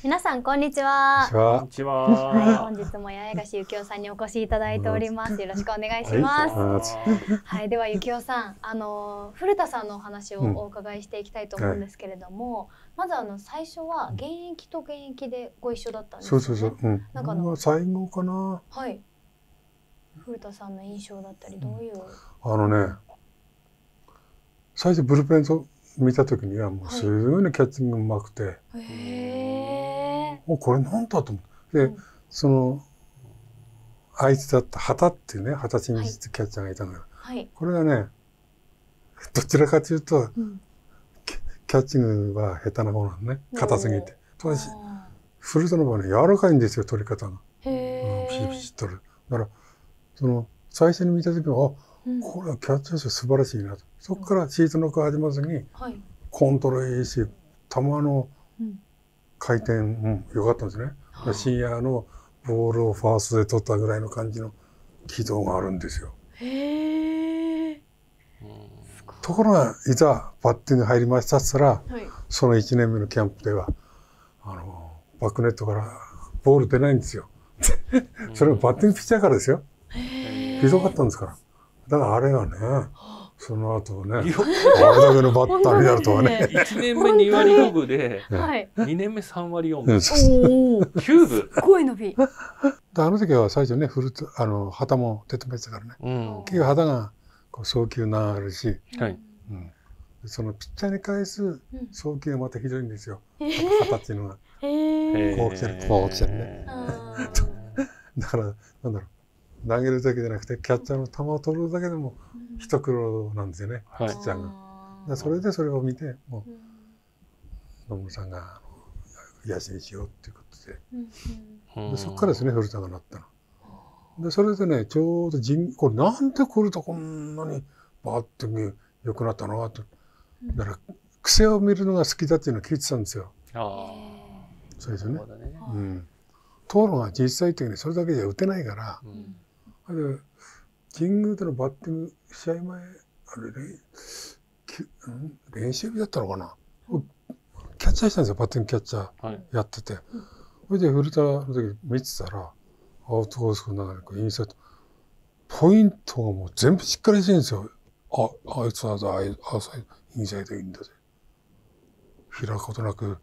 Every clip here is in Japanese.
皆さんこんにちは。こんにちは。はい、本日も八重樫幸雄さんにお越しいただいております。よろしくお願いします。はい、では幸雄さん、あの古田さんのお話をお伺いしていきたいと思うんですけれども、うんはい、まずあの最初は現役と現役でご一緒だったんです、ね、そうそうそう。うん、なんかあの最後かな。はい。古田さんの印象だったりどういう。あのね、最初ブルペンと見た時にはもうすごいね、キャッチングうまくて。へえ。うこれなんだと思って。で、うん、そのあいつだった旗っていうね二十歳にキャッチャーがいたのよ、はい、これがねどちらかというと、うん、キャッチングは下手な方なのね硬すぎて。ただしフルトの場合ね柔らかいんですよ取り方が。へうん、ピシピシ取る。だからその最初に見た時はあ、うん、これはキャッチャー素晴らしいなと。そこからシートノック始まずに、はい、コントロールいいし球の回転、うん、良かったんですね。はあ、深夜のボールをファーストで取ったぐらいの感じの軌道があるんですよ。へえ。ところが、いざバッティング入りましたっつったら、はい、その1年目のキャンプでは、あの、バックネットからボール出ないんですよ。それもバッティングピッチャーからですよ。ひどかったんですから。だからあれはね、はあその後ね、あれだけのバッターになるとはね。1年目2割5分で、2年目3割4分。9分。すごい伸び。あの時は最初ね、フルーあの、旗も手止めてたからね。結局旗がこう早急なあるし、そのピッチャーに返す送球がまたひどいんですよ。旗っていうのが。こう来てる、こう来てるね。だから、なんだろう。投げるだけじゃなくてキャッチャーの球を取るだけでも一苦労なんですよね、ピッチャーが。それでそれを見てもう野村さんが野手にしようっていうことででそこからですね古田がなったの。でそれでねちょうど人これなんで古田こんなにバーッと良くなったのと。だから癖を見るのが好きだっていうのを聞いてたんですよ。そうですよね。うん、ところが実際的にそれだけじゃ打てないから、うんあれ、神宮でのバッティング、試合前、あれ、ね、練習日だったのかな。キャッチャーしたんですよ、バッティングキャッチャーやってて。はい、それで古田の時見てたら、アウトコースの中にインサイト、ポイントがもう全部しっかりしてるんですよ。あ、あいつはだ、あいアウサイド、インサイドいいんだぜ。開くことなく、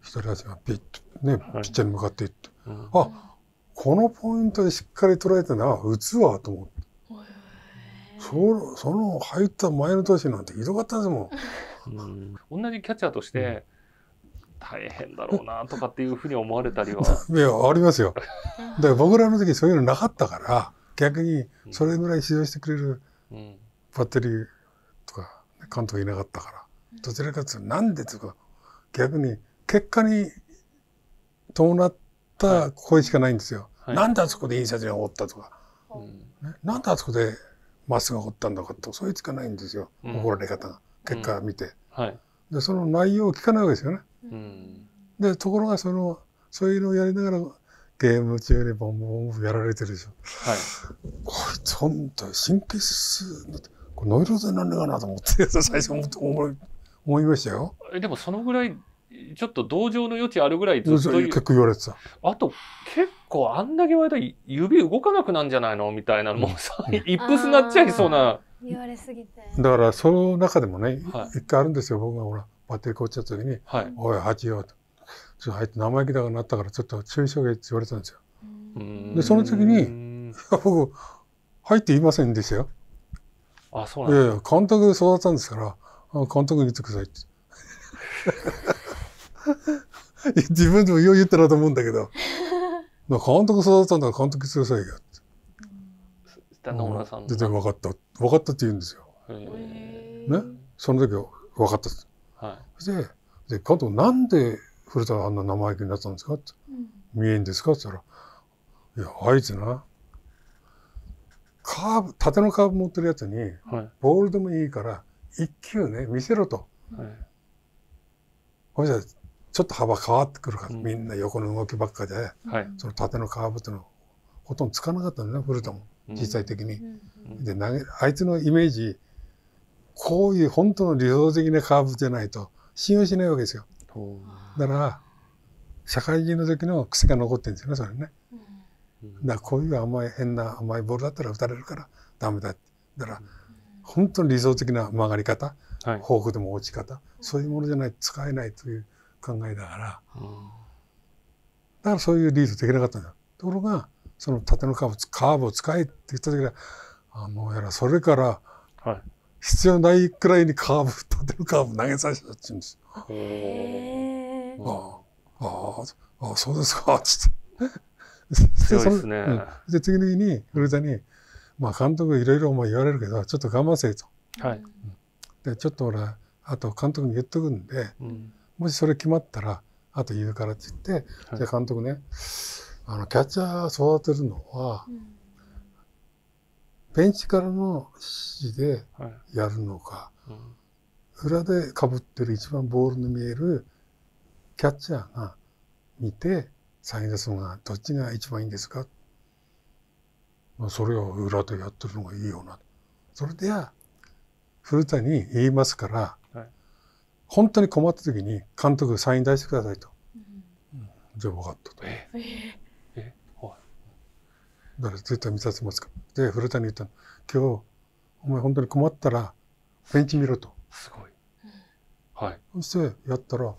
左足がピッと、ね、ピッチャーに向かっていって、あ、このポイントでしっかり捉えたな、打つわと思って。そその入った前の年なんてひどかったですもん。うん、同じキャッチャーとして、大変だろうなとかっていうふうに思われたりは。いや、ありますよ。だから僕らの時そういうのなかったから、逆にそれぐらい指導してくれるバッテリーとか、監督いなかったから。どちらかというと、なんでとか、逆に結果に伴っった声しかないんですよ。はい、なんであそこで印刷に掘ったとか、うんね、なんであそこでマスがぐったんだかとそういうしかないんですよ、うん、怒られ方が結果見て、はい、でその内容を聞かないわけですよね。うん、でところがそのそういうのをやりながらゲーム中にボンボンやられてるでしょ。はい、こいつほんと神経質だってこれノイローゼなんだえかなと思って最初思思いましたよ。えでもそのぐらいちょっと同情の余地あるぐらいずっと結構言われてたあと結構あんだけ言われたら指動かなくなんじゃないのみたいなもうさ、イッ一スなっちゃいそうな言われすぎてだからその中でもね一、回あるんですよ僕がほらバッテリー凍っちゃった時に「はい、おい蜂よ」と「ちょっと入って生意気だからなったからちょっと注意しとけ」って言われたんですよでその時に 僕入っていませんでしたよあそうなんいやいや監督で育ったんですから監督に言ってくださいって 自分でもよう言ったなと思うんだけど。監督育ったんだから監督してくださいよって。旦村さん。全然分かった。分かったって言うんですよ。ね。その時は分かったって。はい、で、で監督なんで古田あんな生意気になったんですかって。うん、見えんですかって言ったら、いや、あいつな、カーブ、縦のカーブ持ってるやつに、はい、ボールでもいいから、一球ね、見せろと。はい、ちょっと幅変わってくるから、うん、みんな横の動きばっかで、はい、その縦のカーブというのはほとんどつかなかったのね古田も実際的に。で投げあいつのイメージこういう本当の理想的なカーブじゃないと信用しないわけですよ。だから社会人の時の癖が残ってるんですよねそれね。だこういう甘い変な甘いボールだったら打たれるからダメだって。だから本当に理想的な曲がり方、はい、フォークでも落ち方そういうものじゃない使えないという考えだから、うん、だからそういうリードできなかったんだところがその縦のカーブカーブを使えって言った時はあのやらそれから、はい、必要ないくらいにカーブ縦のカーブ投げさせたって言うんですよ。ああああそうですかっつって。強いですね。うん、で次に古田に「まあ、監督いろいろお前言われるけどちょっと頑張せ」と。はい、うん、でちょっと俺あと監督に言っとくんで、うん、もしそれ決まったら、あと言うからって言って、はい、じゃあ監督ね、あの、キャッチャー育てるのは、ベンチからの指示でやるのか、裏でかぶってる一番ボールの見えるキャッチャーが見て、サイン出すのがどっちが一番いいんですか、まあ、それを裏でやってるのがいいよな。それでは、古田に言いますから、本当に困った時に監督サイン出してくださいと。うん、じゃあ分かったと。えー、えい。だから絶対見させますかで、古谷に言ったの。今日、お前本当に困ったら、ベンチ見ろと。すごい。はい。そしてやったら、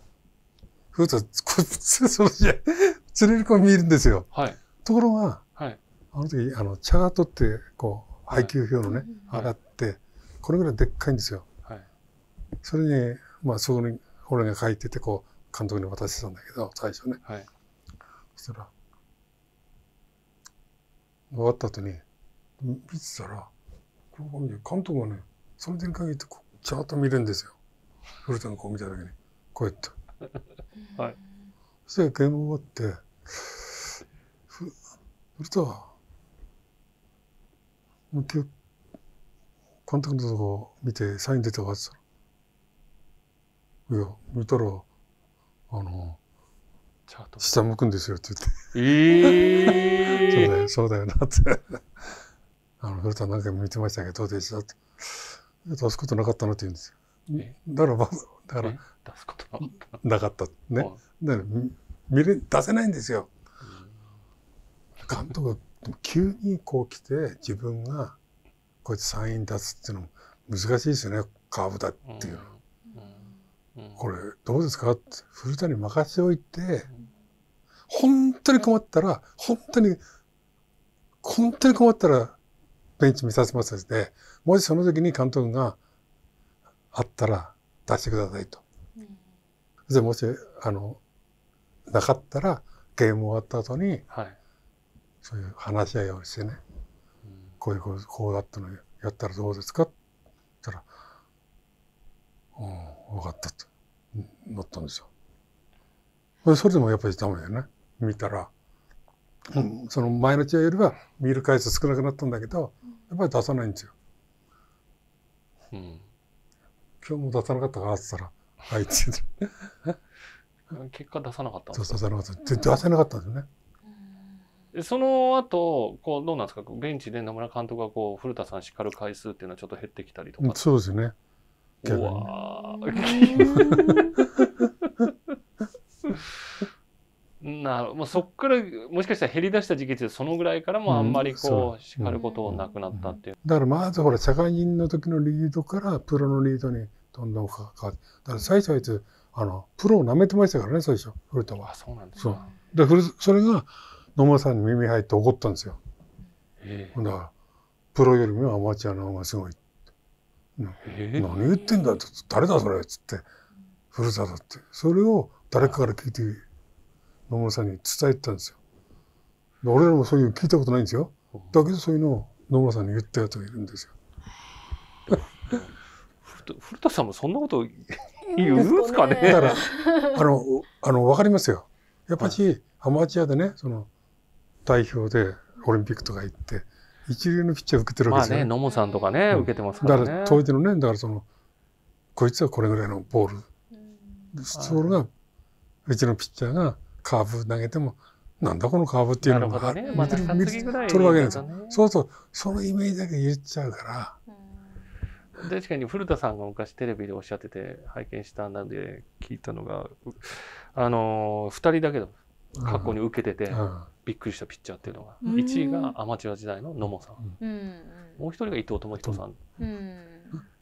古田、こっち、その試合、釣れる子見えるんですよ。はい。ところが、はい。あの時、あの、チャートって、こう、配給表のね、はい、って、これぐらいでっかいんですよ。はい。それに、まあ、そこに俺が書いてて、こう、監督に渡してたんだけど、最初ね。はい。そしたら、終わった後に、見てたら、監督がね、その点限ってこう、ちゃんと見るんですよ。古田の子を見た時に、こうやって。はい。そしたら、ゲーム終わって、古田、もう今日、監督のとこ見てサイン出たわって言ったら、いや、見たら、あの、下向くんですよって言って。えー、そうだよ、そうだよなってあの、古田何回も見てましたけど、どうでしたって。出すことなかったなって言うんですよ。だから、だから、出すことなかった。ね。だから、見れ、出せないんですよ。監督急にこう来て、自分が、こうやってサイン出すっていうのも難しいですよね、カーブだっていうこれどうですかって古田に任せておいて、本当に困ったら、本当に、本当に困ったら、ベンチ見させますので、もしその時に監督があったら出してくださいと。で、もし、あの、なかったら、ゲーム終わった後に、そういう話し合いをしてね、こういうこうだったのやったらどうですかってうん、分かったと、なったんですよ。それでもやっぱりダメだよね。見たら、うん、その前の試合よりは見る回数少なくなったんだけど、やっぱり出さないんですよ。うん、今日も出さなかったかって言ったら、あいつ。結果出さなかったんですか出さなかった。出せなかったんですよね。その後、こう、どうなんですか、現地で野村監督がこう、古田さん叱る回数っていうのはちょっと減ってきたりとか。そうですね。うわなるまあ、そこからもしかしたら減り出した時期ってそのぐらいからもあんまりこう叱ることなくなったっていう、うん、だからまずほら社会人の時のリードからプロのリードにどんどん変わってだから最初あいつあのプロを舐めてましたからね最初古田はあそうなんですかでそれが野村さんに耳入って怒ったんですよ、えー、だからプロよりもアマチュアの方がすごいって。何言ってんだっ誰だそれっつってふるさとってそれを誰かから聞いて野村さんに伝えてたんですよ。俺らもそういうの聞いたことないんですよ。だけどそういうのを野村さんに言ったやつがいるんですよ。古田さんもそんなこと言うんですかね。だからあのあの分かりますよ。やっぱし、アマチュアでねその代表でオリンピックとか行って一流のピッチャー受けてるわけですよね。まあね、野茂さんとかね、うん、受けてますからね。だから当時のね、だからそのこいつはこれぐらいのボール。トールがうちのピッチャーがカーブ投げてもなんだこのカーブっていうのが、ね、見てる、ま、見る取るわけですよ、ね。そうそうそのイメージだけ言っちゃうから。確かに古田さんが昔テレビでおっしゃってて拝見したんで聞いたのがあの2人だけど、過去に受けてて、びっくりしたピッチャーっていうのが、うん、1位がアマチュア時代の野茂さん、うん、もう一人が伊藤智人さん、うん、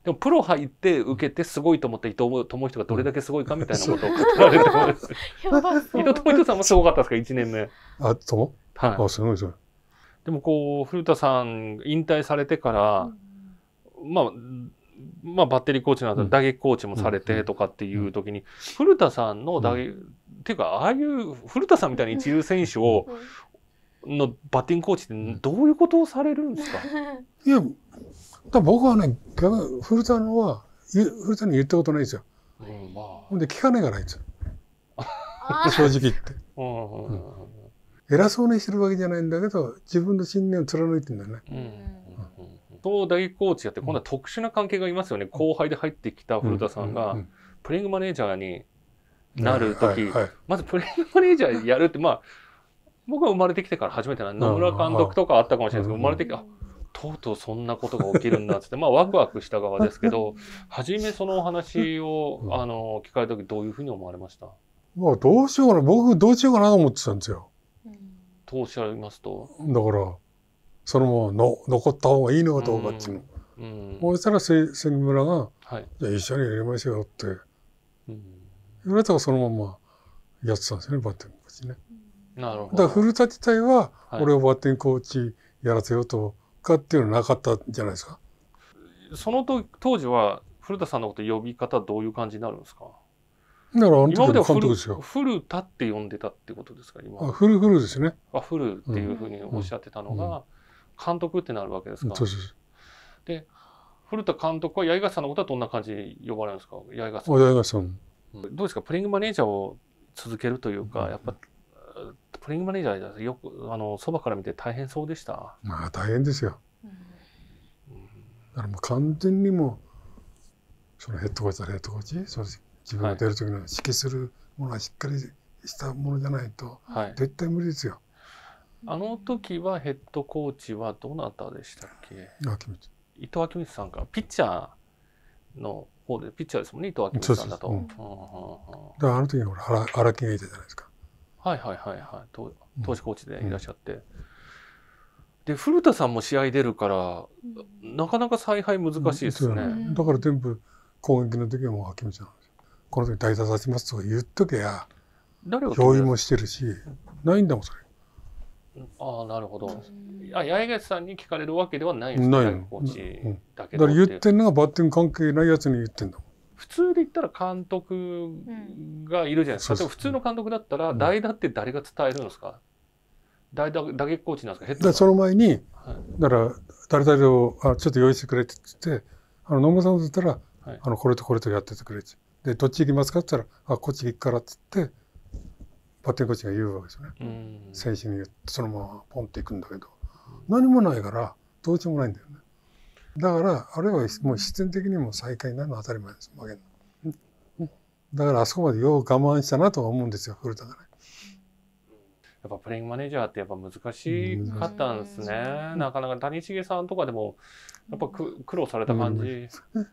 でもプロ入って受けてすごいと思って伊藤智人がどれだけすごいかみたいなことを語られてもす伊藤智人さんもすごかったですか1年目あそう、はい、あすごいすごでもこう古田さん引退されてから、まあまあ、バッテリーコーチなど打撃コーチもされてとかっていう時に、古田さんの打撃、っていうかああいう古田さんみたいな一流選手をのバッティングコーチってどういうことをされるんですかいやだ僕はね逆古田のは古田に言ったことないですよ。うんまあ、ほんで聞かないからあいつ正直言って。うん偉そうにしてるわけじゃないんだけど自分の信念を貫いてんだね。うん東大コーチやって今度は特殊な関係がいますよね、後輩で入ってきた古田さんが、プレイングマネージャーになる時、まずプレイングマネージャーやるってまあ僕は生まれてきてから初めてな野村監督とかあったかもしれないですけど、生まれてきてあとうとうそんなことが起きるんだってまあワクワクした側ですけど初めそのお話を、あの聞かれた時どういうふうに思われましたまあどうしようかな僕どうしようかなと思ってたんですよ。とおっしゃいますとだからそのままの残った方がいいのかどうかっていうの。うんうん、そしたら杉村が、はい、じゃ一緒にやりましょうって。うん言われたらそのままやってたんですよね、バッティングコーチね。なるほど。だから古田自体は、俺をバッティングコーチやらせようとかっていうのはなかったんじゃないですか。そのと当時は古田さんのこと呼び方どういう感じになるんですかだからあの時の監督ですよ。古田って呼んでたってことですか今。あ、古古ですね。あ、古っていうふうにおっしゃってたのが、監督ってなるわけですか。うそうそうで、古田監督は八重樫さんのことはどんな感じで呼ばれるんですか八重�さん。八重樫さん。どうですかプレイングマネージャーを続けるというか、やっぱプレイングマネージャーよくあのそばから見て大変そうでしたまあ大変ですよ、うん、だからもう完全にもそのヘッドコーチはヘッドコーチそれ自分が出る時の指揮するものはしっかりしたものじゃないと、はい、絶対無理ですよあの時はヘッドコーチはどなたでしたっけ伊藤明光さんかピッチャーの方でピッチャーですもんね伊藤昭美さんだと。だからあの時に原原木がいたじゃないですか。はいはいはいはい投投手コーチでいらっしゃって。で古田さんも試合出るからなかなか采配難しいですね。だから全部攻撃の時はもうハキちゃんこの時代打させますとか言っとけや誰が用意もしてるしないんだもんそれ。ああなるほど。あ八重樫さんに聞かれるわけではないんですね。ないコーチだけだから言ってんのがバッティング関係ないやつに言ってんだ普通で言ったら監督がいるじゃないですか。うん、でも普通の監督だったら代打って誰が伝えるんですか。代打打撃コーチなんですか。その前に、はい、だから誰々をあちょっと用意してくれって言って、あの野村さん言ったら、はい、あのこれとこれとやっててくれって。でどっち行きますかって言ったらあこっち行くからって言って。バッテンコーチが言うわけですよね、選手にそのままポンっていくんだけど何もないからどうしようもないんだよねだからあれはもう必然的にも最下位なるのは当たり前です負けのだからあそこまでよう我慢したなとは思うんですよ古田がねやっぱプレイングマネージャーってやっぱ難しかったんですね、なかなか谷繁さんとかでもやっぱ苦労された感じ、うん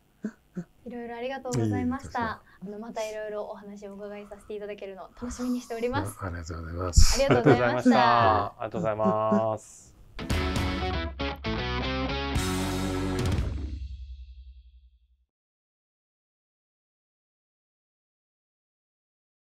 いろいろありがとうございました。あのまたいろいろお話をお伺いさせていただけるの楽しみにしております。ありがとうございます。ありがとうございました。ありがとうございます。